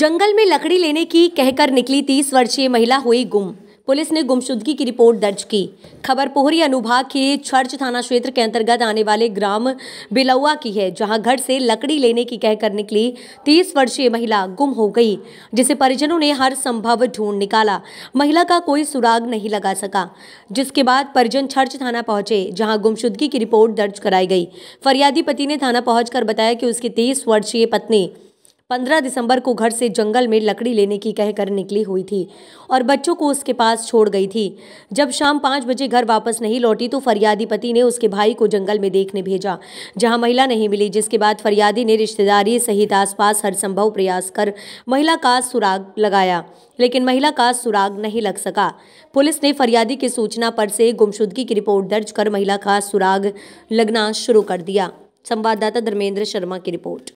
जंगल में लकड़ी लेने की कहकर निकली तीस वर्षीय महिला हुई गुम पुलिस ने गुमशुदगी की रिपोर्ट दर्ज की खबर पोहरी अनुभाग के छर्च थाना क्षेत्र के अंतर्गत आने वाले ग्राम बिलौआ की है जहां घर से लकड़ी लेने की कहकर निकली तीस वर्षीय महिला गुम हो गई जिसे परिजनों ने हर संभव ढूंढ निकाला महिला का कोई सुराग नहीं लगा सका जिसके बाद परिजन छर्च थाना पहुंचे जहाँ गुमशुदगी की रिपोर्ट दर्ज कराई गई फरियादी पति ने थाना पहुंचकर बताया कि उसकी तीस वर्षीय पत्नी पंद्रह दिसंबर को घर से जंगल में लकड़ी लेने की कहकर निकली हुई थी और बच्चों को उसके पास छोड़ गई थी जब शाम पाँच बजे घर वापस नहीं लौटी तो फरियादी पति ने उसके भाई को जंगल में देखने भेजा जहां महिला नहीं मिली जिसके बाद फरियादी ने रिश्तेदारी सहित आसपास हर संभव प्रयास कर महिला का सुराग लगाया लेकिन महिला का सुराग नहीं लग सका पुलिस ने फरियादी की सूचना पर से गुमशुदगी की रिपोर्ट दर्ज कर महिला का सुराग लगना शुरू कर दिया संवाददाता धर्मेंद्र शर्मा की रिपोर्ट